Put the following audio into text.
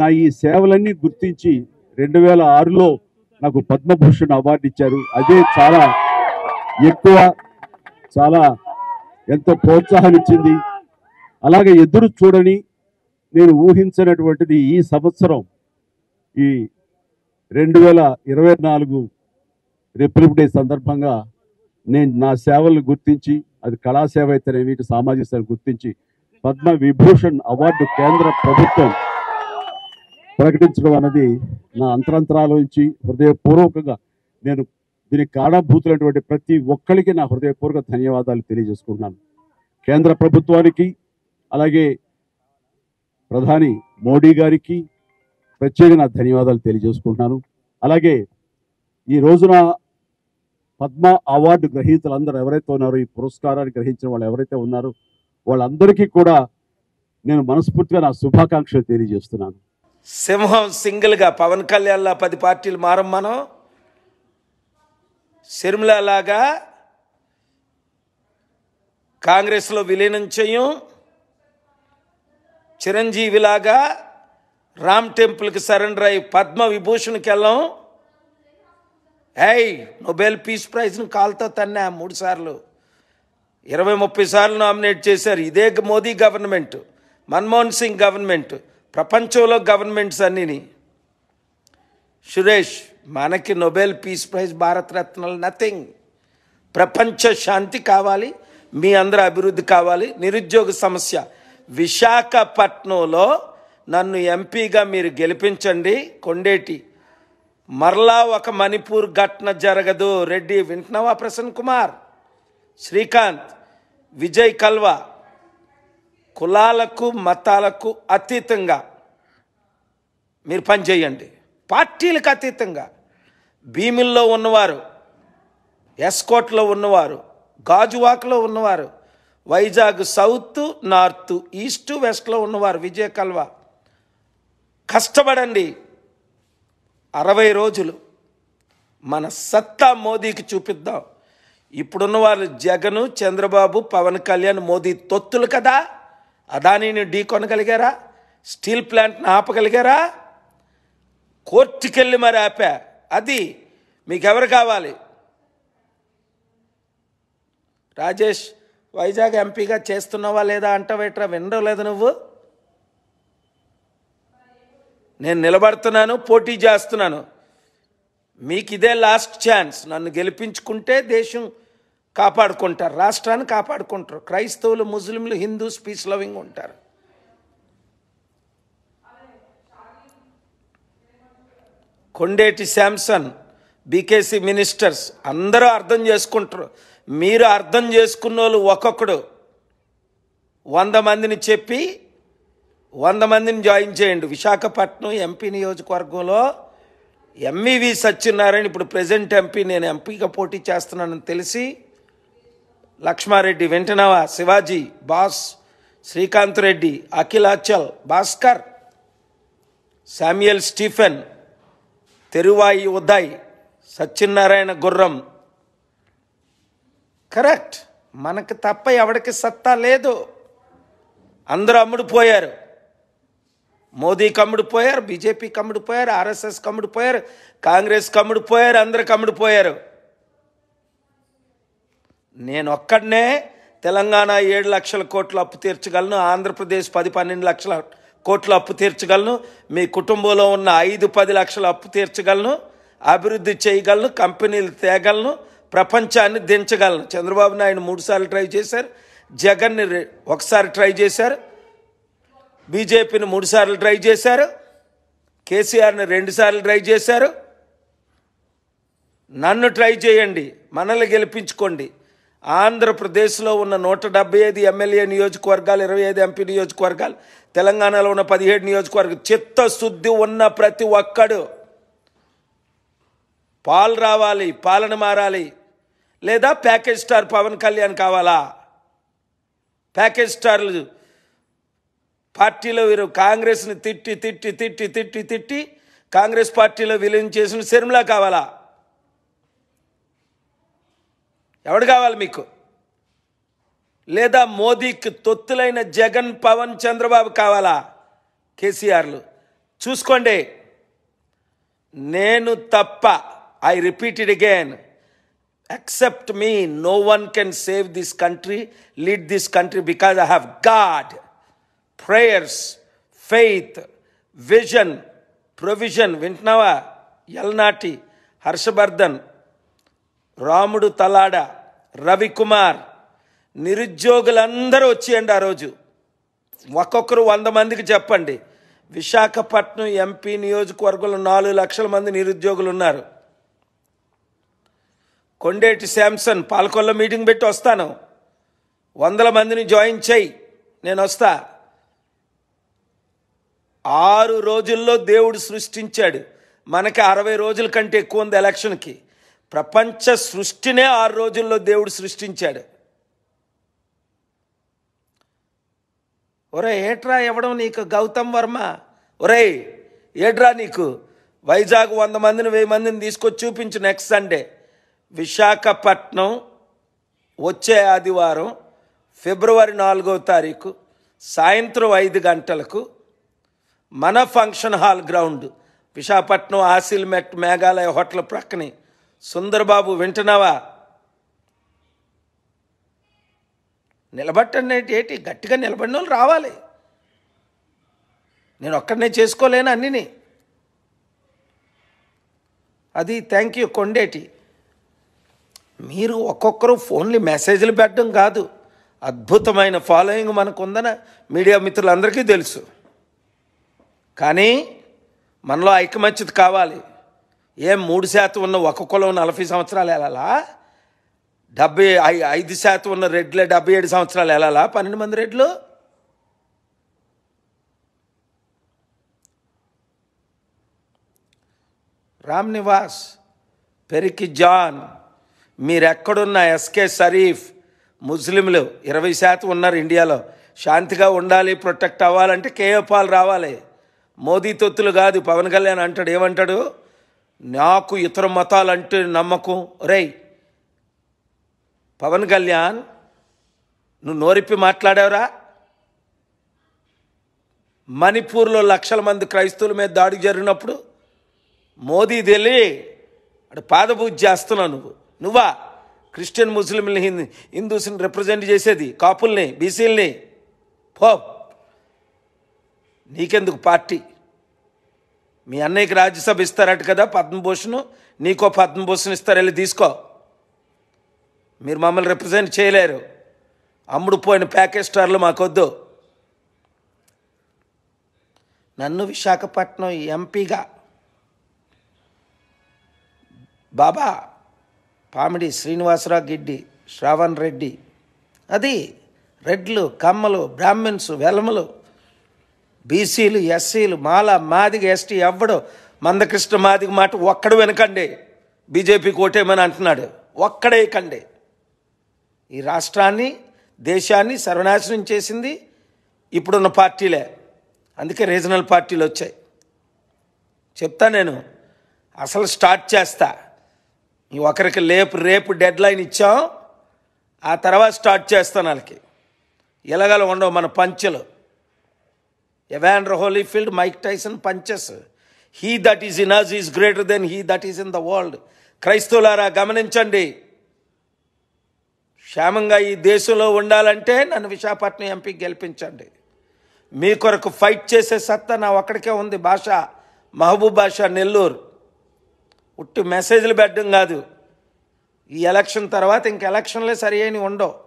నా ఈ సేవలన్నీ గుర్తించి రెండు వేల ఆరులో నాకు పద్మభూషణ్ అవార్డు ఇచ్చారు అదే చాలా ఎక్కువ చాలా ఎంతో ప్రోత్సాహాన్నిచ్చింది అలాగే ఎదురు చూడని నేను ఊహించినటువంటిది ఈ సంవత్సరం ఈ రెండు వేల ఇరవై నాలుగు రిపబ్లిక్ డే సందర్భంగా నేను నా సేవలను గుర్తించి అది కళాసేవ అయితేనేమి సామాజిక సేవలు గుర్తించి పద్మ విభూషణ్ అవార్డు కేంద్ర ప్రభుత్వం ప్రకటించడం అనేది నా అంతరంతరాలోంచి హృదయపూర్వకంగా నేను దీనికి కారణభూతులైనటువంటి ప్రతి ఒక్కరికి నా హృదయపూర్వక ధన్యవాదాలు తెలియజేసుకుంటున్నాను కేంద్ర ప్రభుత్వానికి అలాగే ప్రధాని మోడీ గారికి ప్రత్యేక నా ధన్యవాదాలు తెలియజేసుకుంటున్నాను అలాగే ఈ రోజున పద్మ అవార్డు గ్రహీతలందరూ ఎవరైతే ఉన్నారో ఈ పురస్కారాన్ని గ్రహించిన వాళ్ళు ఎవరైతే ఉన్నారో వాళ్ళందరికీ కూడా నేను మనస్ఫూర్తిగా నా శుభాకాంక్షలు తెలియజేస్తున్నాను సింహం సింగిల్గా పవన్ కళ్యాణ్లా పది పార్టీలు మారం మనం లాగా కాంగ్రెస్లో విలీనం చేయం చిరంజీవిలాగా రామ్ టెంపుల్కి సరెండర్ అయ్యి పద్మ విభూషణ్కి వెళ్ళాం ఏయ్ నోబెల్ పీస్ ప్రైజ్ను కాల్తో తన్నా మూడు సార్లు ఇరవై ముప్పై సార్లు నామినేట్ చేశారు ఇదే మోదీ గవర్నమెంట్ మన్మోహన్ సింగ్ గవర్నమెంట్ ప్రపంచంలో గవర్నమెంట్స్ అన్నీ సురేష్ మనకి నొబెల్ పీస్ ప్రైజ్ భారతరత్నాలు నథింగ్ ప్రపంచ శాంతి కావాలి మీ అందరి అభివృద్ధి కావాలి నిరుద్యోగ సమస్య విశాఖపట్నంలో నన్ను ఎంపీగా మీరు గెలిపించండి కొండేటి మరలా ఒక మణిపూర్ ఘటన జరగదు రెడ్డి వింటున్నావా ప్రసన్న కుమార్ శ్రీకాంత్ విజయ్ కల్వా కులాలకు మతాలకు అతీతంగా మీరు పనిచేయండి పార్టీలకు అతీతంగా భీమిల్లో ఉన్నవారు ఎస్కోట్లో ఉన్నవారు గాజువాక్లో ఉన్నవారు వైజాగ్ సౌత్ నార్త్ ఈస్ట్ వెస్ట్లో ఉన్నవారు విజయ కల్వ కష్టపడండి అరవై రోజులు మన సత్తా మోదీకి చూపిద్దాం ఇప్పుడున్న వాళ్ళు జగను చంద్రబాబు పవన్ కళ్యాణ్ మోదీ తొత్తులు కదా అదానీని కొనగలిగారా స్టీల్ ప్లాంట్ని ఆపగలిగారా కోర్టుకెళ్ళి మరి ఆపా అది మీకెవరు కావాలి రాజేష్ వైజాగ్ ఎంపీగా చేస్తున్నావా లేదా అంటవేట్రా వినడం లేదు నువ్వు నేను నిలబడుతున్నాను పోటీ చేస్తున్నాను మీకు ఇదే లాస్ట్ ఛాన్స్ నన్ను గెలిపించుకుంటే దేశం కాపాడుకుంటారు రాష్ట్రాన్ని కాపాడుకుంటారు క్రైస్తవులు ముస్లింలు హిందూస్ పీస్ లవింగ్ ఉంటారు కొండేటి శాంసన్ బీకేసీ మినిస్టర్స్ అందరూ అర్థం చేసుకుంటారు మీరు అర్థం చేసుకున్న వాళ్ళు ఒక్కొక్కడు వంద మందిని చెప్పి వంద మందిని జాయిన్ చేయండి విశాఖపట్నం ఎంపీ నియోజకవర్గంలో ఎంఈవి సత్యనారాయణ ఇప్పుడు ప్రజెంట్ ఎంపీ నేను ఎంపీగా పోటీ చేస్తున్నానని తెలిసి లక్ష్మారెడ్డి వెంటనవ శివాజీ బాస్ శ్రీకాంత్ రెడ్డి అఖిలాచల్ భాస్కర్ శామ్యుయల్ స్టీఫెన్ తెరువాయి ఉదయ్ సత్యనారాయణ గుర్రం కరెక్ట్ మనకు తప్ప ఎవడికి సత్తా లేదు అందరూ అమ్ముడు పోయారు మోదీ కమ్ముడు పోయారు బీజేపీ కమ్ముడు పోయారు ఆర్ఎస్ఎస్ కమ్ముడు పోయారు కాంగ్రెస్ కమ్ముడు పోయారు అందరు కమ్ముడు పోయారు నేను ఒక్కడనే తెలంగాణ ఏడు లక్షల కోట్లు అప్పు తీర్చగలను ఆంధ్రప్రదేశ్ పది పన్నెండు లక్షల కోట్లు అప్పు తీర్చగలను మీ కుటుంబంలో ఉన్న ఐదు పది లక్షల అప్పు తీర్చగలను అభివృద్ధి చేయగలను కంపెనీలు తేగలను ప్రపంచాన్ని దించగలను చంద్రబాబు నాయుడు మూడుసార్లు ట్రై చేశారు జగన్ని ఒకసారి ట్రై చేశారు బీజేపీని మూడుసార్లు ట్రై చేశారు కేసీఆర్ని రెండుసార్లు ట్రై చేశారు నన్ను ట్రై చేయండి మనల్ని గెలిపించుకోండి ఆంధ్రప్రదేశ్లో ఉన్న నూట డెబ్బై ఐదు ఎమ్మెల్యే నియోజకవర్గాలు ఇరవై ఐదు ఎంపీ నియోజకవర్గాలు తెలంగాణలో ఉన్న పదిహేడు నియోజకవర్గాలు చిత్తశుద్ధి ఉన్న ప్రతి ఒక్కడు పాలు రావాలి పాలన మారాలి లేదా ప్యాకేజ్ స్టార్ పవన్ కళ్యాణ్ కావాలా ప్యాకేజ్ స్టార్లు పార్టీలో వీరు కాంగ్రెస్ని తిట్టి తిట్టి తిట్టి తిట్టి తిట్టి కాంగ్రెస్ పార్టీలో విలీనం చేసిన శర్మిలా కావాలా ఎవడు కావాలి మీకు లేదా మోదీకి తొత్తులైన జగన్ పవన్ చంద్రబాబు కావాలా కేసీఆర్లు చూసుకోండి నేను తప్ప I repeat it again except me no one can save this country lead this country because I have God prayers faith vision provision వింటున్నావా ఎల్నాటి హర్షవర్ధన్ రాముడు తలాడ రవికుమార్ నిరుద్యోగులందరూ వచ్చేయండి ఆ రోజు ఒక్కొక్కరు వంద మందికి చెప్పండి విశాఖపట్నం ఎంపీ నియోజకవర్గంలో నాలుగు లక్షల మంది నిరుద్యోగులు ఉన్నారు కొండేటి శాంసన్ పాలకొల్ల మీటింగ్ పెట్టి వస్తాను వందల మందిని జాయిన్ చేయి నేను వస్తా ఆరు రోజుల్లో దేవుడు సృష్టించాడు మనకి అరవై రోజుల కంటే ఎక్కువ ఉంది ఎలక్షన్కి ప్రపంచ సృష్టినే ఆరు రోజుల్లో దేవుడు సృష్టించాడు ఒరే ఏట్రా ఇవ్వడం నీకు గౌతమ్ వర్మ ఒరే ఏట్రా నీకు వైజాగ్ వంద మందిని వెయ్యి మందిని తీసుకొచ్చి చూపించు నెక్స్ట్ సండే విశాఖపట్నం వచ్చే ఆదివారం ఫిబ్రవరి నాలుగో తారీఖు సాయంత్రం ఐదు గంటలకు మన function hall ground Visakhapatnam Asilmetta Meghalaya hotel ప్రక్కనే సుందరబాబు వింటున్నావా నిలబట్టండి ఏంటి గట్టిగా నిలబడిన వాళ్ళు రావాలి నేను ఒక్కడనే చేసుకోలేను అన్నిని అది థ్యాంక్ యూ కొండేటి మీరు ఒక్కొక్కరు ఫోన్లు మెసేజ్లు పెట్టడం కాదు అద్భుతమైన ఫాలోయింగ్ మనకు ఉందని మీడియా మిత్రులందరికీ తెలుసు కానీ మనలో ఐకమత్యత కావాలి ఏం మూడు శాతం ఉన్న ఒక కులం నలభై సంవత్సరాలు వెళ్ళాలా డెబ్బై ఐదు శాతం ఉన్న రెడ్లు డెబ్బై ఏడు సంవత్సరాలు వెళ్ళాలా పన్నెండు మంది రెడ్లు రామ్ నివాస్ పెరికి జాన్ మీరెక్కడున్న ఎస్కే షరీఫ్ ముస్లింలు ఇరవై శాతం ఉన్నారు ఇండియాలో శాంతిగా ఉండాలి ప్రొటెక్ట్ అవ్వాలంటే కేఏ రావాలి మోదీ తొత్తులు కాదు పవన్ కళ్యాణ్ అంటాడు ఏమంటాడు నాకు ఇతర మతాలు అంటే నమ్మకం రే పవన్ కళ్యాణ్ నువ్వు నోరిప్పి మాట్లాడేవరా మణిపూర్లో లక్షల మంది క్రైస్తవుల మీద దాడి జరిగినప్పుడు మోదీ తెలియ అటు పాదపూజ చేస్తున్నావు నువ్వు నువ్వా క్రిస్టియన్ ముస్లింని హిందూ హిందూస్ని రిప్రజెంట్ చేసేది కాపుల్ని బీసీల్ని పో నీకెందుకు పార్టీ మీ అన్నయ్యకి రాజ్యసభ ఇస్తారట కదా పద్మభూషణ్ నీకో పద్మభూషణ్ ఇస్తారు వెళ్ళి తీసుకో మీరు మమ్మల్ని రిప్రజెంట్ చేయలేరు అమ్ముడు పోయిన ప్యాకేజ్ స్టార్లు మాకొద్దు నన్ను విశాఖపట్నం ఎంపీగా బాబా పామిడి శ్రీనివాసరావు గిడ్డి శ్రావణ్ రెడ్డి అది రెడ్లు కమ్మలు బ్రాహ్మిన్స్ వెలములు బీసీలు ఎస్సీలు మాల మాదిగ ఎస్టీ ఎవ్వడు మందకృష్ణ మాదిగ మాట ఒక్కడు వెనకండి బీజేపీ కోటేమని అంటున్నాడు కండి ఈ రాష్ట్రాన్ని దేశాన్ని సర్వనాశనం చేసింది ఇప్పుడున్న పార్టీలే అందుకే రీజనల్ పార్టీలు వచ్చాయి చెప్తా నేను అసలు స్టార్ట్ చేస్తా ఒకరికి లేపు రేపు డెడ్ లైన్ ఇచ్చాం ఆ తర్వాత స్టార్ట్ చేస్తాను వాళ్ళకి ఇలాగలు ఉండవు మన పంచలు Evander Holyfield Mike Tyson punches he that is in us is greater than he that is in the world క్రైస్తవులారా గమనించండి క్షేమంగా ఈ దేశంలో ఉండాలంటే నన్ను విశాఖపట్నం ఎంపీ గెలిపించండి మీ కొరకు ఫైట్ చేసే సత్తా నా ఒక్కడికే ఉంది భాష మహబూబ్ భాష నెల్లూరు ఉట్టి మెసేజ్లు పెట్టడం కాదు ఈ ఎలక్షన్ తర్వాత ఇంక ఎలక్షన్లే సరి అయిన ఉండవు